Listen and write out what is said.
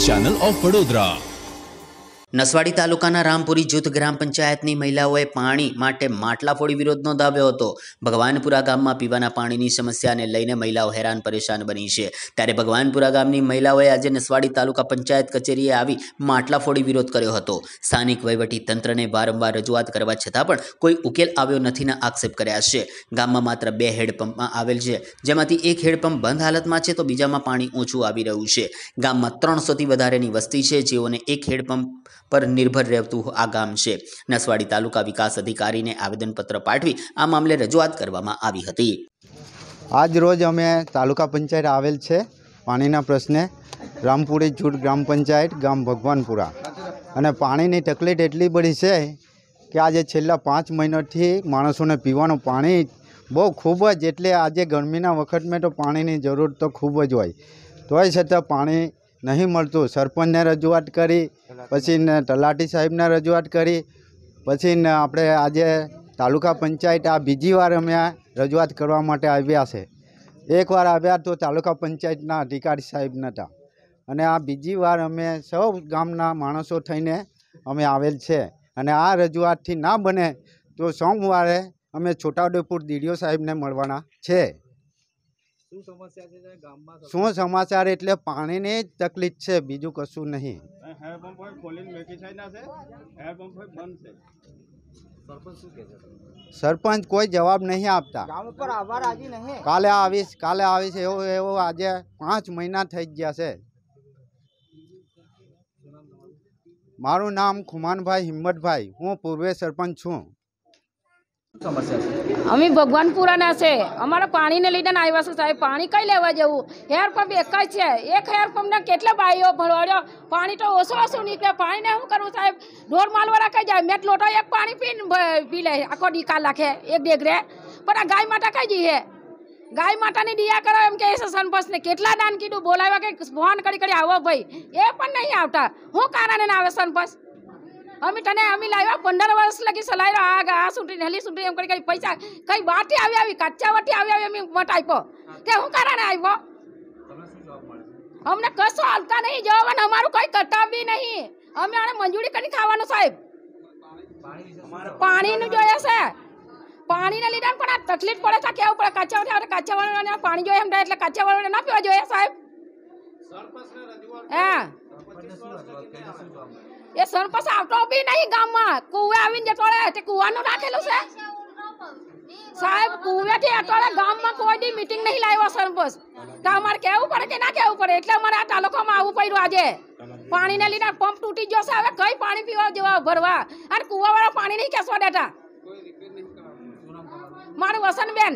channel of Vadodara. Naswadi તાલુકાના રામપુરી જૂથ ગ્રામ પંચાયતની મહિલાઓએ પાણી માટે માટલા ફોડી વિરોધ નોંધાવ્યો હતો ભગવાનપુરા ગામમાં પીવાના પાણીની સમસ્યાને લઈને મહિલાઓ હેરાન પરેશાન બની છે ત્યારે ભગવાનપુરા ગામની મહિલાઓએ આજે નસવાડી તાલુકા પંચાયત કચેરીએ આવી માટલા ફોડી વિરોધ કર્યો હતો સ્થાનિક વહીવટી તંત્રને વારંવાર રજૂઆત કરવા છતાં પણ કોઈ ઉકેલ આવ્યો નથીના આક્ષેપ કર્યા છે ગામમાં માત્ર બે હેડપંપમાં આવેલ છે જેમાંથી એક હેડપંપ બંધ હાલતમાં છે તો બીજામાં પાણી ઊંચું આવી રહ્યું છે ગામમાં ત્રણસોથી વધારેની વસ્તી છે જેઓને એક હેડપંપ પર નિર્ભર રહેતું આ ગામ છે નસવાડી તાલુકા વિકાસ અધિકારીને આવેદનપત્ર પાઠવી આ મામલે રજૂઆત કરવામાં આવી હતી આજ રોજ અમે તાલુકા પંચાયત આવેલ છે પાણીના પ્રશ્ને રામપુરી જૂટ ગ્રામ પંચાયત ગામ ભગવાનપુરા અને પાણીની તકલીફ એટલી બધી છે કે આજે છેલ્લા પાંચ મહિનાથી માણસોને પીવાનું પાણી બહુ ખૂબ જ એટલે આજે ગરમીના વખત મેં તો પાણીની જરૂર તો ખૂબ જ હોય તોય છતાં પાણી નહીં મળતું સરપંચને રજૂઆત કરી પછી તલાટી સાહેબને રજૂઆત કરી પછી આપણે આજે તાલુકા પંચાયત આ બીજી વાર અમે રજૂઆત કરવા માટે આવ્યા છે એકવાર આવ્યા તો તાલુકા પંચાયતના અધિકારી સાહેબ નહોતા અને આ બીજી વાર અમે સૌ ગામના માણસો થઈને અમે આવેલ છે અને આ રજૂઆતથી ના બને તો સોમવારે અમે છોટાઉદેપુર દીડીઓ સાહેબને મળવાના છે શું સમાચાર એટલે પાણીની જ તકલીફ છે બીજું કશું નહીં સરપંચ કોઈ જવાબ નહીં આપતા કાલે આવીશ કાલે આવીશ એવો એવો આજે પાંચ મહિના થઈ ગયા છે મારું નામ ખુમાનભાઈ હિંમતભાઈ હું પૂર્વે સરપંચ છું અમે ભગવાનપુરાના છે અમારે પાણીને લીધે લઈને આવ્યા છે સાહેબ પાણી કઈ લેવા જવું હેરપંપ એક જ છે એક હેરપંપને કેટલા બાઈઓ ભળવાડ્યો પાણી તો ઓછો ઓછું નીકળે પાણીને શું કરવું સાહેબ ઢોર માલવાળા કઈ જાય મેટ લોટો એક પાણી પી પી લે આખો ડીકા લાખે એક ડેગરે પણ આ ગાય માતા કઈ જઈએ ગાય માતાની દિયા કરો એમ કે છે ને કેટલા દાન કીધું બોલાવ્યા કે ફોન કરી કરી આવો ભાઈ એ પણ નહીં આવતા શું કારણે ના આવે સનપસ અમે તને અમી લાવ્યા પંદર વર્ષ લગી સલાઈ આગ આ સુંટી હેલી સુંટી એમ કરી કઈ પૈસા કઈ બાટી આવી આવી કાચા વાટી આવી આવી અમે મટ આપ્યો કે હું કારણે આવ્યો અમને કશો હાલતા નહીં જવાબ અને અમારું કોઈ કરતા બી નહીં અમે આને મંજૂરી કરીને ખાવાનું સાહેબ પાણીનું જોઈએ છે પાણીને લીધે પણ આ તકલીફ પડે છે કેવું પડે કાચાવાળા કાચાવાળાને પાણી જોઈએ એમ એટલે કાચાવાળાને ના પીવા જોઈએ સાહેબ હા એ સરપંચ આવતો બી નહીં ગામમાં કુવે આવીને જતો રહે તે કુવાનું રાખેલું છે સાહેબ કુવેથી અટોળે ગામમાં કોઈ દી મીટિંગ નહીં લાવ્યો સરપંચ તો અમારે કેવું પડે કે ના કેવું પડે એટલે અમારે આ તાલુકામાં આવવું પડ્યું આજે પાણીને લીધે પંપ તૂટી ગયો છે હવે કઈ પાણી પીવા જેવા ભરવા અને કુવાવાળા પાણી નહીં ખેંચવા દેતા મારું વસન બેન